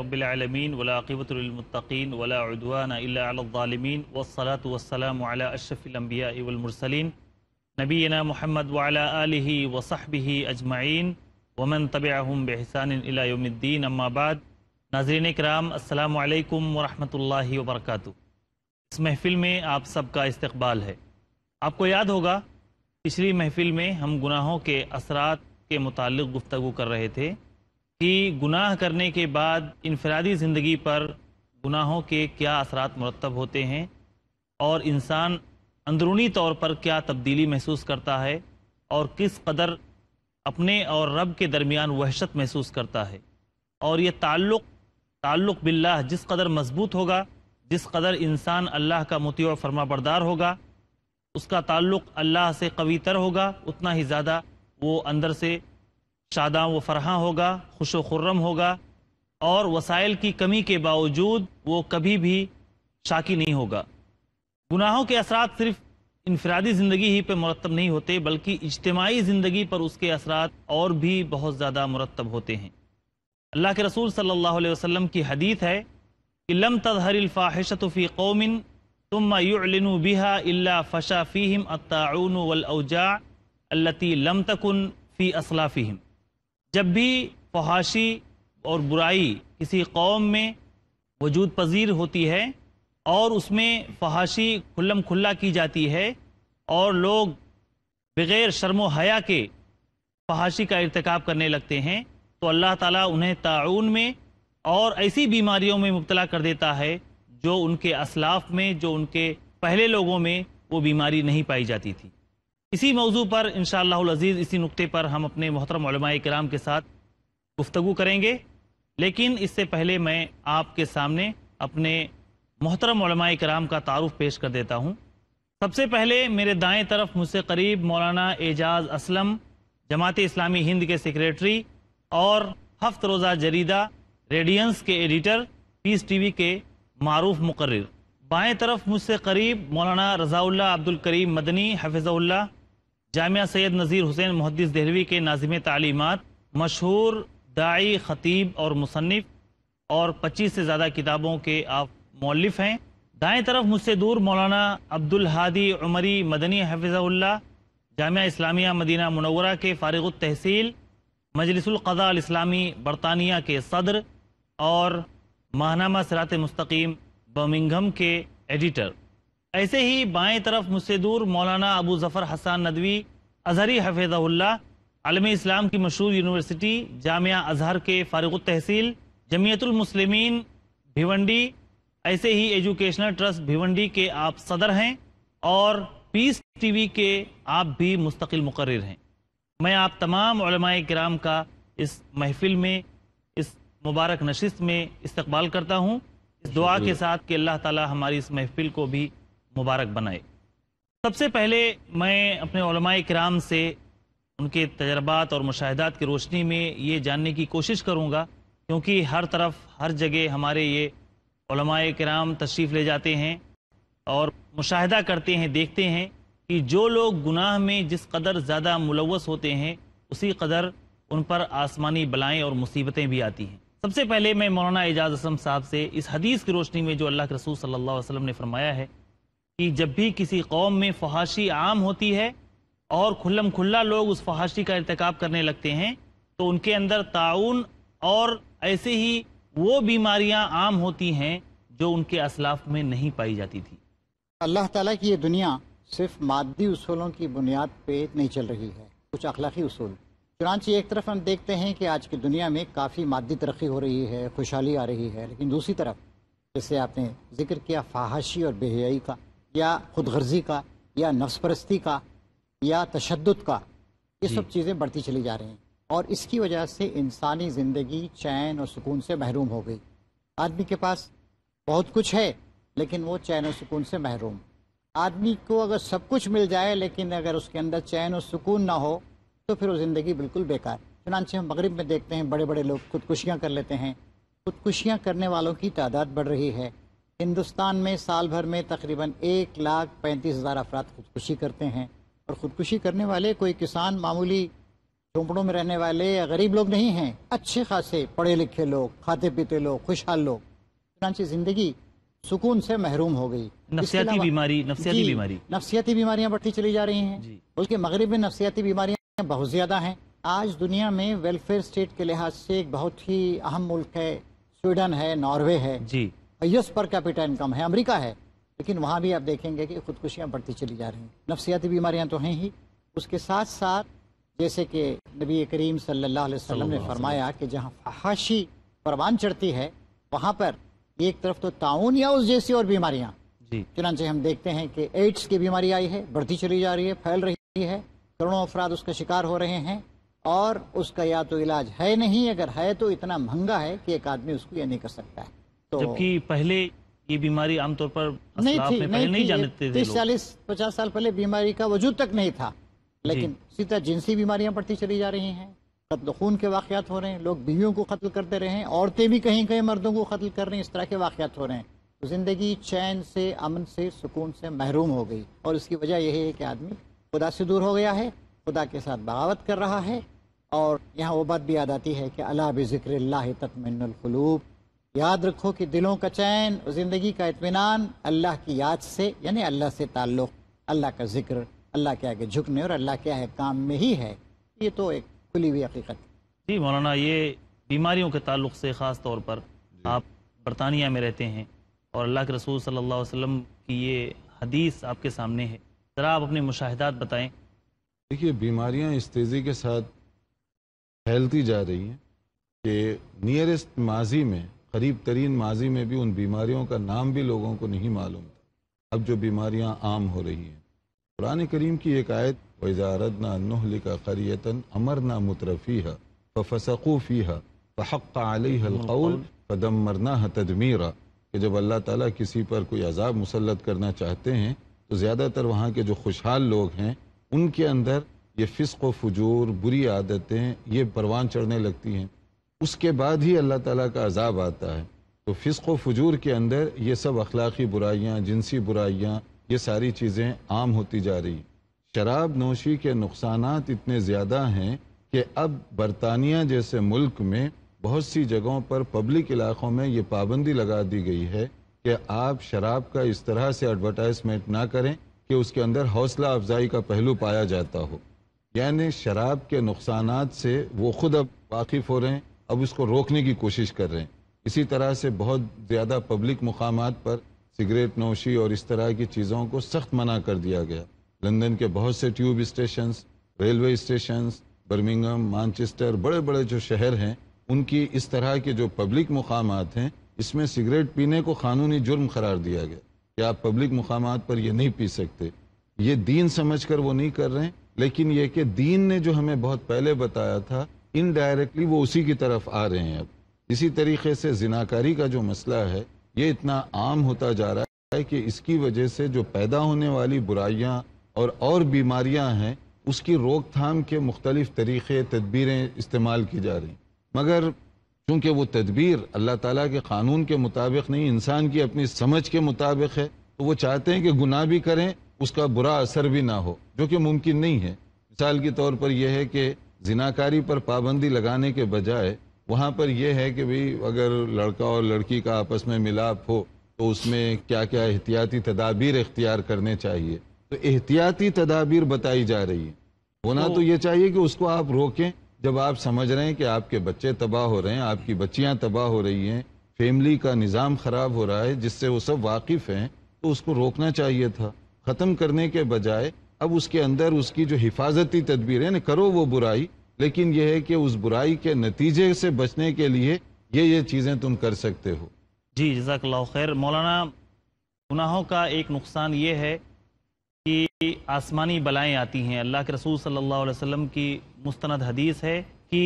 रबालमीन वलाक़बतमतिन वलाउदानमिन वसलात वसलम अशफ़िलम्बिया इवलमरसलिन नबीना महमद वाला वसहबी अजमाइन वमन तबाहम बहसानद्दीन अम्माबाद नाजरन कराम अल्लाम वरहमल वर्क इस महफ़िल में आप सबका इस्तबाल है आपको याद होगा पिछली महफ़िल में हम गुनाहों के असरात के मुतल गुफ्तु कर रहे थे कि गुनाह करने के बाद इनफरादी ज़िंदगी पर गुनाहों के क्या असरात मरतब होते हैं और इंसान अंदरूनी तौर पर क्या तब्दीली महसूस करता है और किस कदर अपने और रब के दरमियान वहशत महसूस करता है और ये ताल्लुक़ ताल्लुक़ बिल्ला जिस कदर मजबूत होगा जिस कदर इंसान अल्लाह का और फरमा बरदार होगा उसका ताल्लुक़ अल्लाह से कवीतर होगा उतना ही ज़्यादा वो अंदर से शादा व फरहा होगा खुश खुर्रम होगा और वसाइल की कमी के बावजूद वो कभी भी शाकी नहीं होगा गुनाहों के असरात सिर्फ इनफरादी ज़िंदगी ही पर मुरतब नहीं होते बल्कि इज्तमाही ज़िंदगी पर उसके असरात और भी बहुत ज़्यादा मुरतब होते हैं अल्लाह के रसूल सल्लल्लाहु अलैहि वसल्लम की हदीत है कि लम फ़ी कौमिन तुम बिहा फ़शा फ़ीम अताउन वलजा अल्लती लम तकन फ़ी असलाफ़ीम जब भी फहाशी और बुराई किसी कौम में वजूद पजीर होती है और उसमें फहाशी खुल्लम खुल्ला की जाती है और लोग बग़ैर शर्म हया के फहाशी का irtikab करने लगते हैं तो अल्लाह ताला उन्हें ताउन में और ऐसी बीमारियों में मुबतला कर देता है जो उनके असलाफ में जो उनके पहले लोगों में वो बीमारी नहीं पाई जाती थी इसी मौजू पर इन शजीज़ इसी नुक्ते पर हम अपने मोहतरम कराम के साथ गुफ्तु करेंगे लेकिन इससे पहले मैं आपके सामने अपने मोहतरम कराम का तारफ़ पेश कर देता हूँ सबसे पहले मेरे दाएं तरफ मुझसे करीब मौलाना एजाज असलम जमात इस्लामी हिंद के सेक्रेटरी और हफ्त रोज़ा जरीदा रेडियंस के एडिटर पीस टीवी के मारूफ मुकर्र बाएं तरफ मुझसे करीब मौलाना रजाउल्ला अब्दुल करीम मदनी हफिज़ल्ला जामिया सैद नज़ीर हुसैन मुहदस दहलवी के नाजिम तालीमत मशहूर दाई ख़तीब और मुसनफ़ और पच्चीस से ज़्यादा किताबों के आप मौलफ हैं दाएँ तरफ मुझसे दूर मौलाना अब्दुल हादी उमरी मदनी हफिज़ल्ला जामिया इस्लामिया मदीना मनवरा के फ़ारग तहसील मजलिसदा इस्लामी बरतानिया के सदर और माहनामा सरात मस्तकीम बमिंगम के एडिटर ऐसे ही बाएं तरफ मुझसे दूर मौलाना अबू जफ़र हसन नदवी अजहरी हफेजाउल्ला आलम इस्लाम की मशहूर यूनिवर्सिटी जामिया अजहर के फारग तहसील जमीयतमसलमिन भिवंडी ऐसे ही एजुकेशनल ट्रस्ट भिवंडी के आप सदर हैं और पीस टीवी के आप भी मुस्तकिल मुकर हैं मैं आप तमाम कराम का इस महफिल में इस मुबारक नशस्त में इस्तकबाल करता हूँ इस दुआ के साथ कि अल्लाह ताला हमारी इस महफिल को भी मुबारक बनाए सबसे पहले मैं अपने ओलमाए कराम से उनके तजर्बात और मुशाहदात की रोशनी में ये जानने की कोशिश करूँगा क्योंकि हर तरफ हर जगह हमारे ये कराम तशरीफ़ ले जाते हैं और मुशाहदा करते हैं देखते हैं कि जो लोग गुनाह में जिस कदर ज़्यादा मुलवस होते हैं उसी कदर उन पर आसमानी बलाएँ और मुसीबतें भी आती हैं सबसे पहले मैं मौलाना एजाज असम साहब से इस हदीस की रोशनी में जो अल्लाह के रसूल सल्लल्लाहु अलैहि वसल्लम ने फरमाया है कि जब भी किसी कौम में फहाशी आम होती है और खुल्लम खुल्ला लोग उस फहाशी का irtikab करने लगते हैं तो उनके अंदर ताउन और ऐसे ही वो बीमारियां आम होती हैं जो उनके असलाफ में नहीं पाई जाती थी अल्लाह ताला की ये दुनिया सिर्फ मादी उसूलों की बुनियाद पे नहीं चल रही है कुछ अखलाकी उसूल चुनाची एक तरफ हम देखते हैं कि आज की दुनिया में काफ़ी मादी तरक्की हो रही है खुशहाली आ रही है लेकिन दूसरी तरफ जैसे आपने जिक्र किया फाहाशी और बेहयाई का या खुद गर्जी का या नफ्स का या तशद का ये सब चीज़ें बढ़ती चली जा रही हैं और इसकी वजह से इंसानी ज़िंदगी चैन और सुकून से महरूम हो गई आदमी के पास बहुत कुछ है लेकिन वो चैन और सुकून से महरूम आदमी को अगर सब कुछ मिल जाए लेकिन अगर उसके अंदर चैन और सुकून ना हो तो फिर वो ज़िंदगी बिल्कुल बेकार चुनानचे हम मगरब में देखते हैं बड़े बड़े लोग खुदकुशियाँ कर लेते हैं खुदकुशियाँ करने वालों की तादाद बढ़ रही है हिंदुस्तान में साल भर में तकरीबन एक लाख पैंतीस हज़ार अफराद खुदकुशी करते हैं और ख़ुदकुशी करने वाले कोई किसान मामूली झोंपड़ों में रहने वाले या गरीब लोग नहीं हैं अच्छे खासे पढ़े लिखे लोग खाते पीते लोग खुशहाल लोग चुनाची ज़िंदगी सुकून से महरूम हो गई नफसियाती बीमारी नफसियाती बीमारी नफसियाती बीमारियां बढ़ती चली जा रही हैं बल्कि मगरब में नफसियाती बीमारियां बहुत ज़्यादा हैं आज दुनिया में वेलफेयर स्टेट के लिहाज से एक बहुत ही अहम मुल्क है स्वीडन है नॉर्वे है the highest per capita income है अमेरिका है लेकिन वहाँ भी आप देखेंगे कि खुदकुशियाँ बढ़ती चली जा रही हैं नफसियाती बीमारियाँ तो हैं ही उसके साथ साथ जैसे कि नबी करीम सल्लल्लाहु अलैहि वसल्लम ने फरमाया कि जहाँ फहाशी परवान चढ़ती है वहाँ पर एक तरफ तो ताउन या उस जैसी और बीमारियाँ चुनाचे हम देखते हैं कि एड्स की बीमारी आई है बढ़ती चली जा रही है फैल रही है करोड़ों अफराद उसका शिकार हो रहे हैं और उसका या तो इलाज है नहीं अगर है तो इतना महंगा है कि एक आदमी उसको यह नहीं कर सकता है तो जबकि पहले ये बीमारी आमतौर पर नहीं थी, पहले नहीं, नहीं जानते थे तीस चालीस पचास साल पहले बीमारी का वजूद तक नहीं था लेकिन सीधा जिनसी बीमारियां बढ़ती चली जा रही हैं कत्ल खून के वाकत हो रहे हैं लोग बीवियों को कत्ल करते रहे हैं औरतें भी कहीं कहीं मर्दों को कत्ल कर रही हैं इस तरह के वाकत हो रहे हैं तो ज़िंदगी चैन से अमन से सुकून से महरूम हो गई और इसकी वजह यही है कि आदमी खुदा से दूर हो गया है खुदा के साथ बगावत कर रहा है और यहाँ वो बात भी याद आती है कि अला बिक्र तत्मिनखलूब याद रखो कि दिलों का चैन और ज़िंदगी का इतमान अल्लाह की याद से यानी अल्लाह से ताल्लुक़ अल्लाह का जिक्र अल्लाह के आगे झुकने और अल्लाह के आगे काम में ही है ये तो एक खुली हुई हकीकत जी मौलाना ये बीमारियों के ताल्लुक से ख़ास तौर पर आप बरतानिया में रहते हैं और अल्लाह के रसूल सल्ला वसम की ये हदीस आपके सामने है ज़रा आप अपने मुशाहदात बताएं देखिए बीमारियाँ इस तेज़ी के साथ फैलती जा रही हैं कि नियरेस्ट माजी में करीब तरीन माजी में भी उन बीमारियों का नाम भी लोगों को नहीं मालूम था अब जो बीमारियाँ आम हो रही हैं कुरान करीम की एक आयत वजारत नहलिका करियतन अमर ना मुतरफ़ी है फ़सकूफ़ी है फ़हक़ आलकौल मरना तदमीरा कि जब अल्लाह ताला किसी पर कोई अजाब मुसलत करना चाहते हैं तो ज़्यादातर वहाँ के जो खुशहाल लोग हैं उनके अंदर ये फ़िस्क व फजूर बुरी आदतें ये परवान चढ़ने लगती हैं उसके बाद ही अल्लाह ताला का अजाब आता है तो फ़िस्क फजूर के अंदर ये सब अखलाकी बुराइयाँ जिनसी बुराइयाँ ये सारी चीज़ें आम होती जा रही शराब नोशी के नुकसान इतने ज़्यादा हैं कि अब बरतानिया जैसे मुल्क में बहुत सी जगहों पर पब्लिक इलाकों में ये पाबंदी लगा दी गई है कि आप शराब का इस तरह से एडवर्टाइजमेंट ना करें कि उसके अंदर हौसला अफजाई का पहलू पाया जाता हो यानी शराब के नुकसान से वो खुद अब वाकिफ़ हो रहे हैं अब उसको रोकने की कोशिश कर रहे हैं इसी तरह से बहुत ज़्यादा पब्लिक मुकाम पर सिगरेट नोशी और इस तरह की चीज़ों को सख्त मना कर दिया गया लंदन के बहुत से tube station railway station Birmingham Manchester बड़े बड़े जो शहर हैं उनकी इस तरह के जो पब्लिक मुकाम हैं इसमें सिगरेट पीने को कानूनी जुर्म करार दिया गया कि आप पब्लिक मुकाम पर यह नहीं पी सकते ये दीन समझ कर वो नहीं कर रहे हैं लेकिन ये कि दीन ने जो हमें बहुत पहले बताया था इनडायरेक्टली वो उसी की तरफ आ रहे हैं अब इसी तरीके से जिनाकारी का जो मसला है ये इतना आम होता जा रहा है कि इसकी वजह से जो पैदा होने वाली बुराइयाँ और और बीमारियाँ हैं उसकी रोकथाम के मुख्तलिफ तरीक़े तदबीरें इस्तेमाल की जा रही मगर चूँकि वो तदबीर अल्लाह ताला के कानून के मुताबिक नहीं इंसान की अपनी समझ के मुताबिक है तो वो चाहते हैं कि गुनाह भी करें उसका बुरा असर भी ना हो जो कि मुमकिन नहीं है मिसाल के तौर पर यह है कि जिनाकारी पर पाबंदी लगाने के बजाय वहाँ पर यह है कि भाई अगर लड़का और लड़की का आपस में मिलाप हो तो उसमें क्या क्या एहतियाती तदाबीर इख्तियार करने चाहिए तो एहतियाती तदाबीर बताई जा रही है होना तो, तो ये चाहिए कि उसको आप रोकें जब आप समझ रहे हैं कि आपके बच्चे तबाह हो रहे हैं आपकी बच्चियाँ तबाह हो रही हैं फैमिली का निज़ाम ख़राब हो रहा है जिससे वो सब वाकिफ़ हैं तो उसको रोकना चाहिए था ख़त्म करने के बजाय अब उसके अंदर उसकी जो हिफाजती तदबीर है ना करो वो बुराई लेकिन यह है कि उस बुराई के नतीजे से बचने के लिए ये ये चीज़ें तुम कर सकते हो जी जजाकल्ला खैर मौलाना गुनाहों का एक नुकसान ये है कि आसमानी बलाएँ आती हैं अल्लाह के रसूल सल्लल्लाहु अलैहि वसल्लम की मुस्ंद हदीस है कि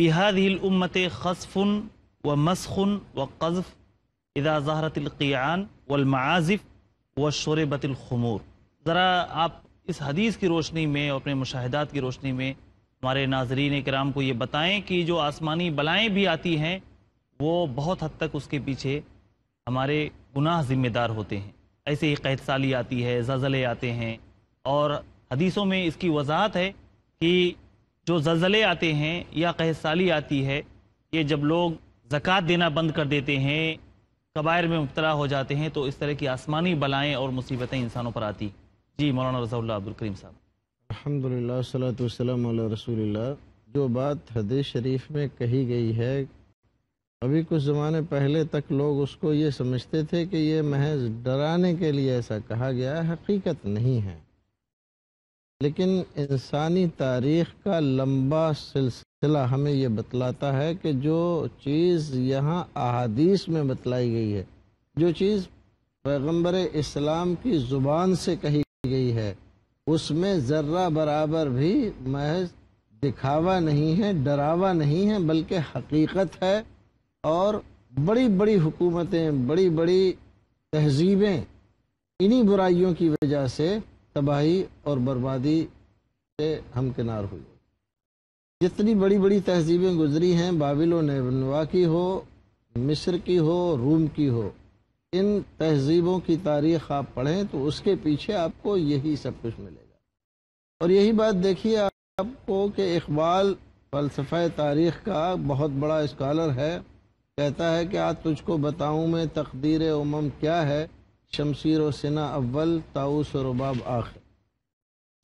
बिहादिल उम्मत खसफ़ुन व मसखुन व कज़फ़ इदा ज़ाहरतलकियान वलमाजिफ़ व शोरबतलखमूर ज़रा आप इस हदीस की रोशनी में और अपने मुशाहदात की रोशनी में हमारे नाजरीन कराम को ये बताएं कि जो आसमानी बलाएँ भी आती हैं वो बहुत हद तक उसके पीछे हमारे गुनाह जिम्मेदार होते हैं ऐसे ही कैद साली आती है जल्जले आते हैं और हदीसों में इसकी वजाहत है कि जो जल्जले आते हैं या कैद साली आती है ये जब लोग ज़क़़त देना बंद कर देते हैं कबायर में मुबतला हो जाते हैं तो इस तरह की आसमानी बलाएँ और मुसीबतें इंसानों पर आती हैं जी मौलाना रजाउल्ला अब्दुल करीम साहब अलहमदिल्ला सलात वसलम रसूलिल्लाह जो बात हदीस शरीफ में कही गई है अभी कुछ ज़माने पहले तक लोग उसको ये समझते थे कि ये महज डराने के लिए ऐसा कहा गया है हकीकत नहीं है लेकिन इंसानी तारीख का लंबा सिलसिला हमें ये बतलाता है कि जो चीज़ यहाँ अहादीस में बतलाई गई है जो चीज़ पैगम्बर इस्लाम की ज़ुबान से कही गई है उसमें ज़र्रा बराबर भी महज दिखावा नहीं है डरावा नहीं है बल्कि हकीकत है और बड़ी बड़ी हुकूमतें बड़ी बड़ी तहजीबें इन्हीं बुराइयों की वजह से तबाही और बर्बादी से हमकिनार हुई जितनी बड़ी बड़ी तहजीबें गुजरी हैं बाबिलो नेवनवा की हो मिस्र की हो रूम की हो इन तहजीबों की तारीख आप पढ़ें तो उसके पीछे आपको यही सब कुछ मिलेगा और यही बात देखिए आपको कि इकबाल फ़लसफ़ा तारीख का बहुत बड़ा स्कॉलर है कहता है कि आज तुझको बताऊँ मैं तकदीर उमम क्या है शमशीर व सिना अव्वल ताउस और रबाब आखिर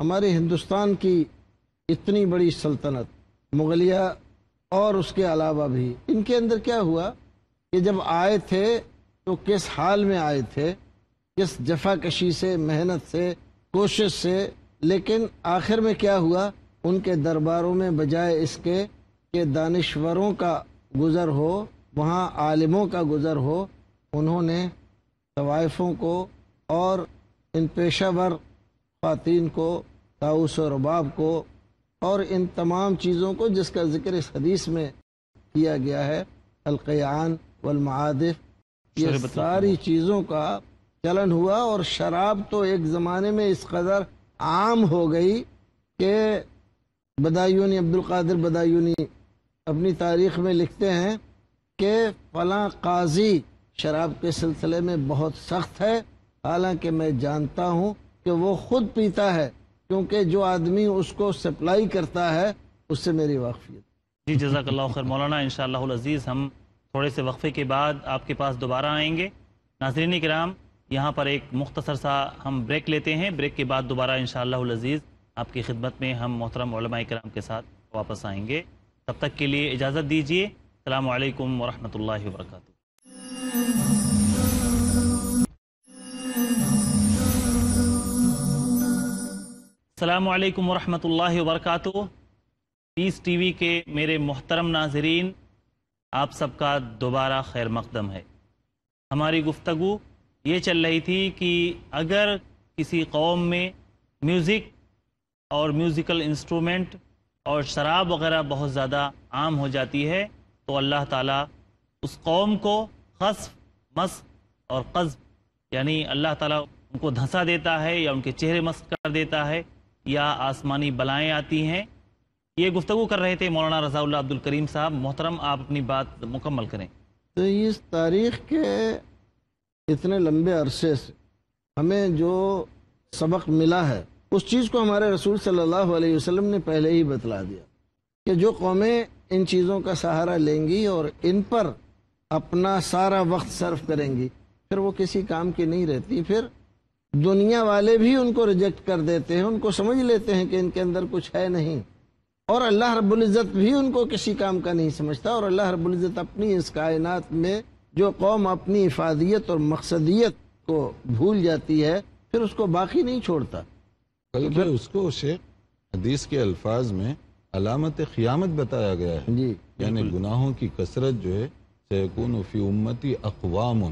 हमारे हिंदुस्तान की इतनी बड़ी सल्तनत मुगलिया और उसके अलावा भी इनके अंदर क्या हुआ कि जब आए थे तो किस हाल में आए थे किस जफा कशी से मेहनत से कोशिश से लेकिन आखिर में क्या हुआ उनके दरबारों में बजाय इसके कि दानश्वरों का गुज़र हो वहाँ आलिमों का गुज़र हो उन्होंने तवाइफों को और इन पेशावर खातन को ताउस और रबाब को और इन तमाम चीज़ों को जिसका ज़िक्र इस हदीस में किया गया है अलकयान वलमादिफ़ ये सारी चीजों का चलन हुआ और शराब तो एक जमाने में इस कदर आम हो गई कि बदायूनी अब्दुल कादिर बदायूनी अपनी तारीख में लिखते हैं कि फला काजी शराब के सिलसिले में बहुत सख्त है हालांकि मैं जानता हूं कि वो खुद पीता है क्योंकि जो आदमी उसको सप्लाई करता है उससे मेरी वाकफियत जी जजाकल्ला खैर मौलाना इन अजीज़ हम थोड़े से वक्फे के बाद आपके पास दोबारा आएंगे नाजरीन कराम यहाँ पर एक मुख्तसर सा हम ब्रेक लेते हैं ब्रेक के बाद दोबारा इन शजीज़ आपकी खिदमत में हम मोहतरम कराम के साथ वापस आएंगे तब तक के लिए इजाज़त दीजिए अल्लाम वरहमल वरक अल्लाम वरहमल वर्का पीस टी वी के मेरे मोहतरम नाजरीन आप सबका दोबारा खैर मकदम है हमारी गुफ्तु ये चल रही थी कि अगर किसी कौम में म्यूज़िक और म्यूज़िकल इंस्ट्रूमेंट और शराब वगैरह बहुत ज़्यादा आम हो जाती है तो अल्लाह ताला उस कौम को खसफ मस और कज़ब यानी अल्लाह ताला उनको धंसा देता है या उनके चेहरे मस्त कर देता है या आसमानी बलाएँ आती हैं ये गुफ्तु कर रहे थे मौलाना रजाउल्ला अब्दुल करीम साहब मोहतरम आप अपनी बात मुकम्मल करें तो इस तारीख के इतने लंबे अरसे से हमें जो सबक मिला है उस चीज़ को हमारे रसूल सल्लल्लाहु अलैहि वसल्लम ने पहले ही बतला दिया कि जो कौमें इन चीज़ों का सहारा लेंगी और इन पर अपना सारा वक्त सर्व करेंगी फिर वो किसी काम की नहीं रहती फिर दुनिया वाले भी उनको रिजेक्ट कर देते हैं उनको समझ लेते हैं कि इनके अंदर कुछ है नहीं और अल्लाह रब्ज़त भी उनको किसी काम का नहीं समझता और अल्लाह रब्ज़त अपनी इस कायनात में जो कौम अपनी इफादियत और मकसदियत को भूल जाती है फिर उसको बाकी नहीं छोड़ता बल्कि तो उसको उसे हदीस के अल्फाज में अलामत क़ियामत बताया गया है जी यानी गुनाहों की कसरत जो है सैकून फ़ी उम्मती अकवाम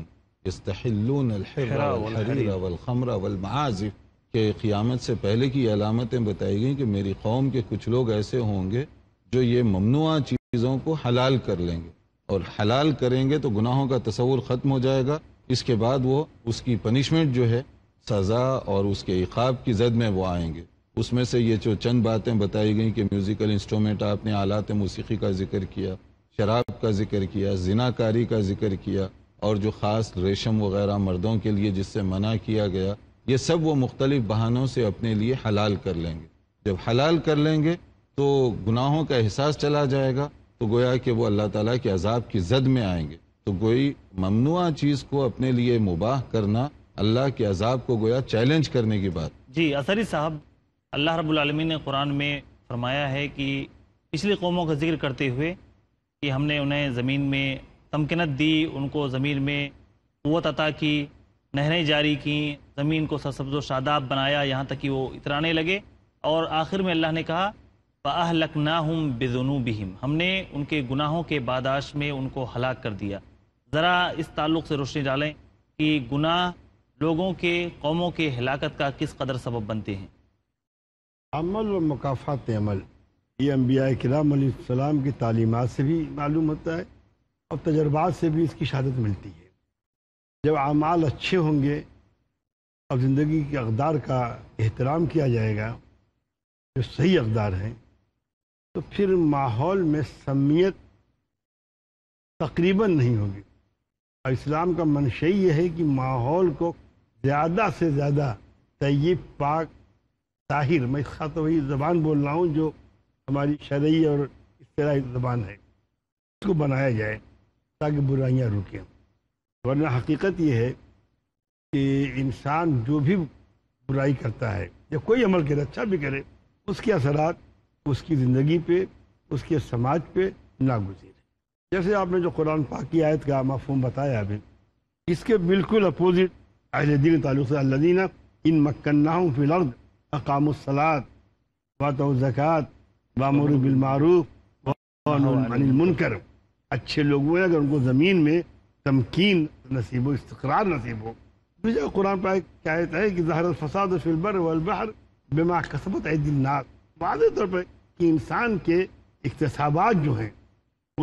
यस्तहिल्लून वल वलमाजिफ़ कि क़ियामत से पहले की अलामतें बताई गई कि मेरी कौम के कुछ लोग ऐसे होंगे जो ये ममनुआ चीज़ों को हलाल कर लेंगे और हलाल करेंगे तो गुनाहों का तस्वूर ख़त्म हो जाएगा इसके बाद वो उसकी पनिशमेंट जो है सज़ा और उसके इकाब की जद में वो आएंगे उसमें से ये जो चंद बातें बताई गई कि म्यूज़िकल इंस्ट्रूमेंट आपने आलात मौसीकी का जिक्र किया शराब का जिक्र किया जिनाकारी का जिक्र किया और जो ख़ास रेशम वगैरह मर्दों के लिए जिससे मना किया गया ये सब वो मुख्तलिफ बहानों से अपने लिए हलाल कर लेंगे जब हलाल कर लेंगे तो गुनाहों का एहसास चला जाएगा तो गोया कि वो अल्लाह ताला के अजाब की जद में आएंगे तो कोई ममनुआ चीज़ को अपने लिए मुबाह करना अल्लाह के अजाब को गोया चैलेंज करने की बात जी असरी साहब अल्लाह रबालमी ने कुरान में फरमाया है कि पिछली कौमों का जिक्र करते हुए कि हमने उन्हें ज़मीन में तमकिनत दी उनको ज़मीन में क़वत अता की नहरें जारी की ज़मीन को सरसब्ज शादाब बनाया यहाँ तक कि वो इतराने लगे और आखिर में अल्लाह ने कहा बाह ना हम बेजुनू बिहिम हमने उनके गुनाहों के बादाश में उनको हलाक कर दिया ज़रा इस ताल्लुक़ से रोशनी डालें कि गुनाह लोगों के कौमों के हलाकत का किस कदर सबब बनते हैं अमल और मुकाफात अमल ये अम्बिया कराम की तालीमत से भी मालूम होता है और तजर्बात से भी इसकी शहादत मिलती है जब अमाल अच्छे होंगे अब ज़िंदगी के अकदार का एहतराम किया जाएगा जो सही अकदार हैं तो फिर माहौल में समियत तकरीबन नहीं होगी और इस्लाम का मनशा यह है कि माहौल को ज़्यादा से ज़्यादा तयब पाक ताहिर मैं ख़ास तो वही ज़बान बोल रहा हूँ जो हमारी शरय और इस तरह ज़बान है उसको बनाया जाए ताकि बुराइयाँ रुकें वरना हकीकत यह है कि इंसान जो भी बुराई करता है या कोई अमल करे अच्छा भी करे उसके असरात उसकी ज़िंदगी पे उसके समाज पे नागुजीर है जैसे आपने जो कुरान पाक की आयत का मफहम बताया अभी इसके बिल्कुल अपोजिट अहिल दिन ताल्लुक से अल्लादीना इन मक्न्ना फिल अकामसलात वात ज़क़़त वामर बिलमारूफ़ मुनकर अच्छे लोग हुए अगर उनको ज़मीन में तमकीन नसीब हो इसकरार नसीब हो मुझे कुरान पर कहता है कि जहर फसाद फिलबर वलबहर बेमा कसबत दिनार वाज तौर पर कि इंसान के इकतसाबात जो हैं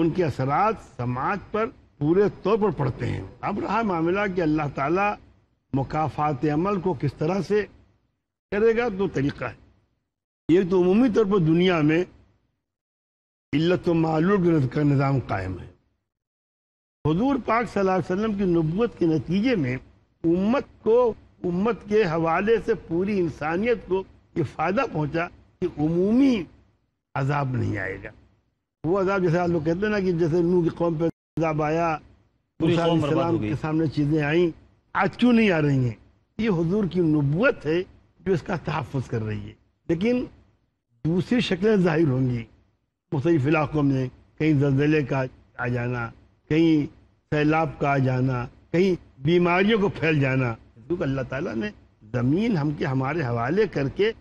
उनके असरात समाज पर पूरे तौर पर पड़ते हैं अब रहा मामला कि अल्लाह ताला मुकाफात अमल को किस तरह से करेगा दो तो तरीका है एक तो अमूमी तौर पर दुनिया में इल्लत मालूम का निज़ाम कायम है हजूर पाक वसल्लम की नबूत के नतीजे में उम्मत को उम्मत के हवाले से पूरी इंसानियत को ये फ़ायदा पहुंचा कि उमूमी अजाब नहीं आएगा वो अजाब जैसे आप लोग कहते हैं ना कि जैसे नू की कौम पर अजाब आया सलाम के सामने चीज़ें आई आज क्यों नहीं आ रही हैं ये हजूर की नबूत है जो इसका तहफ़ कर रही है लेकिन दूसरी शक्लें जाहिर होंगी मुख्तलिफ इलाकों में कहीं जल्जले का आ जाना कहीं सैलाब का आ जाना कहीं बीमारियों को फैल जाना क्योंकि अल्लाह ताला ने ज़मीन हम के हमारे हवाले करके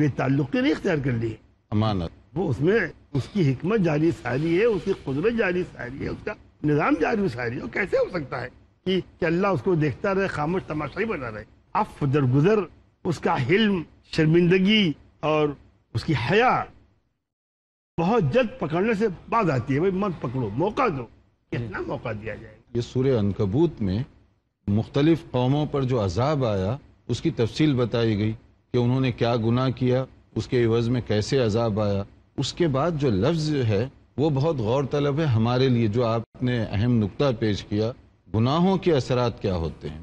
बेताल्लुकी नहीं इख्तियार कर ली अमानत वो उसमें उसकी हमत जारी सारी है उसकी कुदरत जारी सारी है उसका निज़ाम जारी सारी है कैसे हो सकता है कि, कि अल्लाह उसको देखता रहे खामोश तमाशा ही बना रहे अफ दरगुजर उसका हिल्म शर्मिंदगी और उसकी हया बहुत जल्द पकड़ने से बात आती है भाई मत पकड़ो मौका दो कितना मौका दिया जाए ये सूर्य अनकबूत में मुख्तलिफ कौमों पर जो अजाब आया उसकी तफसील बताई गई कि उन्होंने क्या गुनाह किया उसके एवज़ में कैसे अजाब आया उसके बाद जो लफ्ज़ है वो बहुत गौर तलब है हमारे लिए जो आपने अहम नुकता पेश किया गुनाहों के असरात क्या होते हैं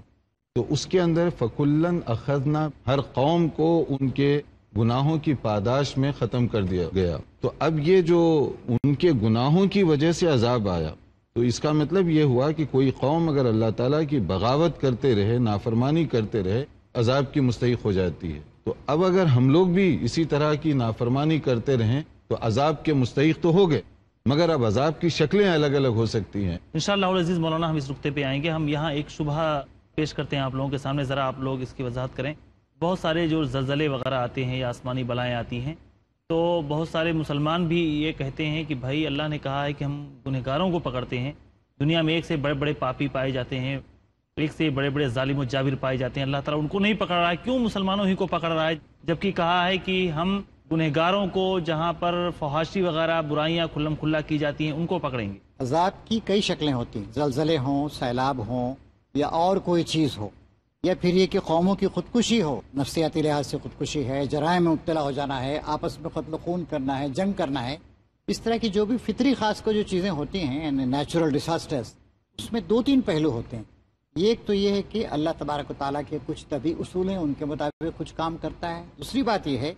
तो उसके अंदर फ़कुल्लन अखदना हर कौम को उनके गुनाहों की पादाश में ख़त्म कर दिया गया तो अब ये जो उनके गुनाहों की वजह से अजाब आया तो इसका मतलब ये हुआ कि कोई कौम अगर अल्लाह ताला की बगावत करते रहे नाफरमानी करते रहे अजाब की मुस्तक हो जाती है तो अब अगर हम लोग भी इसी तरह की नाफरमानी करते रहें तो अजाब के मुस्तक तो हो गए मगर अब अजाब की शक्लें अलग अलग हो सकती हैं इन अजीज़ मौलाना हम इस रुकते पे आएंगे हम यहाँ एक सुबह पेश करते हैं आप लोगों के सामने ज़रा आप लोग इसकी वजाहत करें बहुत सारे जो जल्जले वगैरह आते हैं या आसमानी बलाएँ आती हैं तो बहुत सारे मुसलमान भी ये कहते हैं कि भाई अल्लाह ने कहा है कि हम गुनहगारों को पकड़ते हैं दुनिया में एक से बड़े बड़े पापी पाए जाते हैं एक से बड़े बड़े जालिम जाविर पाए जाते हैं अल्लाह ताला उनको नहीं पकड़ रहा है क्यों मुसलमानों ही को पकड़ रहा है जबकि कहा है कि हम गुनहगारों को जहाँ पर फहाशी वगैरह बुराइयाँ खुल्लम खुल्ला की जाती हैं उनको पकड़ेंगे अजाब की कई शक्लें होती हैं जलजले हों सैलाब हों या और कोई चीज़ हो या फिर ये कि कौमों की खुदकुशी हो नफसियाती लिहाज से खुदकुशी है जराए में मुबला हो जाना है आपस में खतल खून करना है जंग करना है इस तरह की जो भी फितरी खास को जो चीज़ें होती हैं नेचुरल डिसास्टर्स उसमें दो तीन पहलू होते हैं एक तो ये है कि अल्लाह तबारक ताली के कुछ तभी असूल हैं उनके मुताबिक कुछ काम करता है दूसरी बात यह है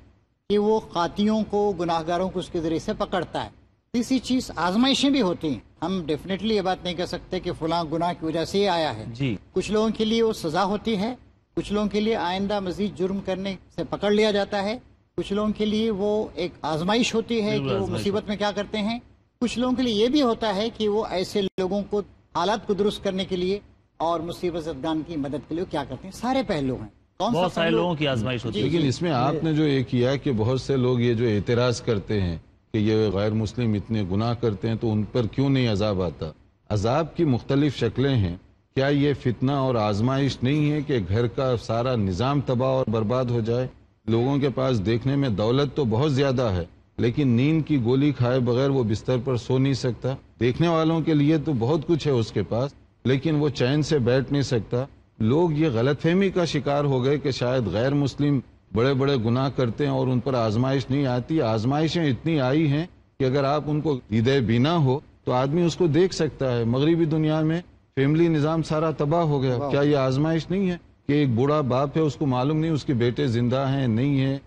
कि वो खातियों को गुनाहगारों को उसके ज़रिए से पकड़ता है किसी चीज आजमाइशें भी होती हैं हम डेफिनेटली ये बात नहीं कह सकते कि फुला गुनाह की वजह से आया है जी कुछ लोगों के लिए वो सजा होती है कुछ लोगों के लिए आइंदा मजीद जुर्म करने से पकड़ लिया जाता है कुछ लोगों के लिए वो एक आजमाइश होती है कि वो मुसीबत में क्या करते हैं कुछ लोगों के लिए ये भी होता है कि वो ऐसे लोगों को हालात को दुरुस्त करने के लिए और मुसीबत अफगान की मदद के लिए क्या करते हैं सारे पहलू हैं बहुत सारे लोगों की आजमाइश होती है लेकिन इसमें आपने जो ये किया कि बहुत से लोग ये जो एतराज करते हैं कि ये गैर मुस्लिम इतने गुनाह करते हैं तो उन पर क्यों नहीं अजाब आता अजाब की मुख्तलिफ शक्लें हैं क्या ये फितना और आजमाइश नहीं है कि घर का सारा निज़ाम तबाह और बर्बाद हो जाए लोगों के पास देखने में दौलत तो बहुत ज़्यादा है लेकिन नींद की गोली खाए बगैर वो बिस्तर पर सो नहीं सकता देखने वालों के लिए तो बहुत कुछ है उसके पास लेकिन वो चैन से बैठ नहीं सकता लोग ये गलतफहमी का शिकार हो गए कि शायद गैर मुस्लिम बड़े बड़े गुनाह करते हैं और उन पर आजमाइश नहीं आती आजमाइशें इतनी आई हैं कि अगर आप उनको ईद बिना हो तो आदमी उसको देख सकता है मगरबी दुनिया में फैमिली निज़ाम सारा तबाह हो गया क्या ये आजमाइश नहीं है कि एक बूढ़ा बाप है उसको मालूम नहीं उसके बेटे जिंदा हैं नहीं हैं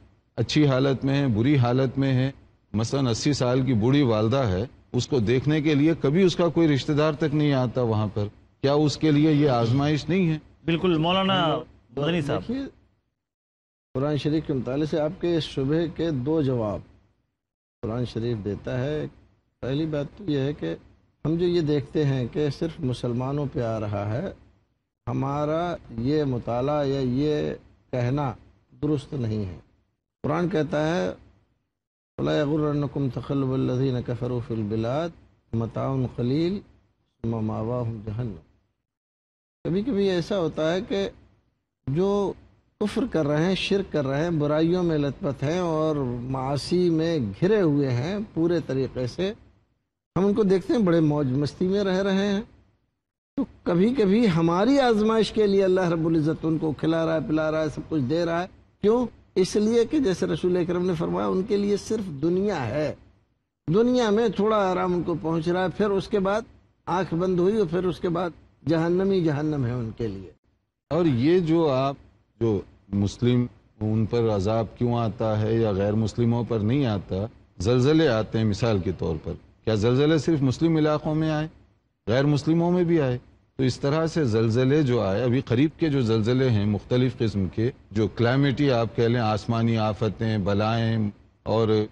अच्छी हालत में हैं बुरी हालत में हैं मसलन अस्सी साल की बूढ़ी वालदा है उसको देखने के लिए कभी उसका कोई रिश्तेदार तक नहीं आता वहाँ पर क्या उसके लिए ये आजमाइश नहीं है बिल्कुल मौलाना हाँ। साहब कुरान शरीफ के मुताले से आपके शुबे के दो जवाब कुरान शरीफ देता है पहली बात तो यह है कि हम जो ये देखते हैं कि सिर्फ मुसलमानों पे आ रहा है हमारा ये मताल या ये कहना दुरुस्त नहीं है कुरान कहता है फ़लाकुम तखलबल्लिन कफ़रूफ़िलबिलाद मताउन खलील मावा जहन्नम कभी कभी ऐसा होता है कि जो कुफ्र कर रहे हैं शिर कर रहे हैं बुराइयों में लतपत हैं और मासी में घिरे हुए हैं पूरे तरीके से हम उनको देखते हैं बड़े मौज मस्ती में रह रहे हैं तो कभी कभी हमारी आजमाइश के लिए अल्लाह रबुल्ज़त उनको खिला रहा है पिला रहा है सब कुछ दे रहा है क्यों इसलिए कि जैसे रसूल अक्रम ने फरमाया उनके लिए सिर्फ दुनिया है दुनिया में थोड़ा आराम उनको पहुँच रहा है फिर उसके बाद आँख बंद हुई और फिर उसके बाद जहन्नम ही जहन्नम है उनके लिए और ये जो आप जो मुस्लिम उन पर अजाब क्यों आता है या गैर मुस्लिमों पर नहीं आता जलजले आते हैं मिसाल के तौर पर क्या जलजले सिर्फ मुस्लिम इलाक़ों में आए गैर मुस्लिमों में भी आए तो इस तरह से जलजले जो आए अभी करीब के जो जलजले हैं मुख्तलिफ़ किस्म के जो क्लाइमेटी आप कह लें आसमानी आफतें बलाएँ और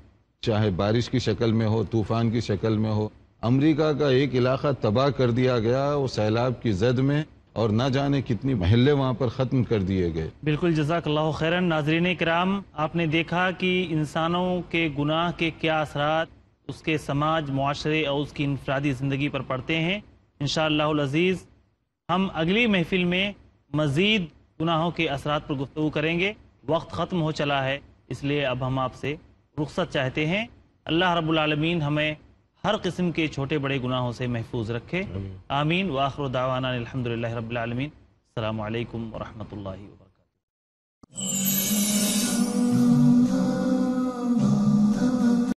चाहे बारिश की शक्ल में हो तूफ़ान की शक्ल में हो अमरीका का एक इलाका तबाह कर दिया गया वो सैलाब की जद में और ना जाने कितनी महल्ले वहाँ पर ख़त्म कर दिए गए बिल्कुल जजाक खैरन नाजरीन कराम आपने देखा कि इंसानों के गुनाह के क्या असरात उसके समाज माशरे और उसकी इनफरादी ज़िंदगी पर पड़ते हैं इन अज़ीज़ हम अगली महफिल में मज़ीद गुनाहों के असरात पर गुफ्तु करेंगे वक्त ख़त्म हो चला है इसलिए अब हम आपसे रुख्सत चाहते हैं अल्लाह रबालमीन हमें हर किस्म के छोटे बड़े गुनाहों से महफूज रखे आमीन वाखर दावाना अलहमदिल्ला रबालमीन अल्लाम वरहमल वर्क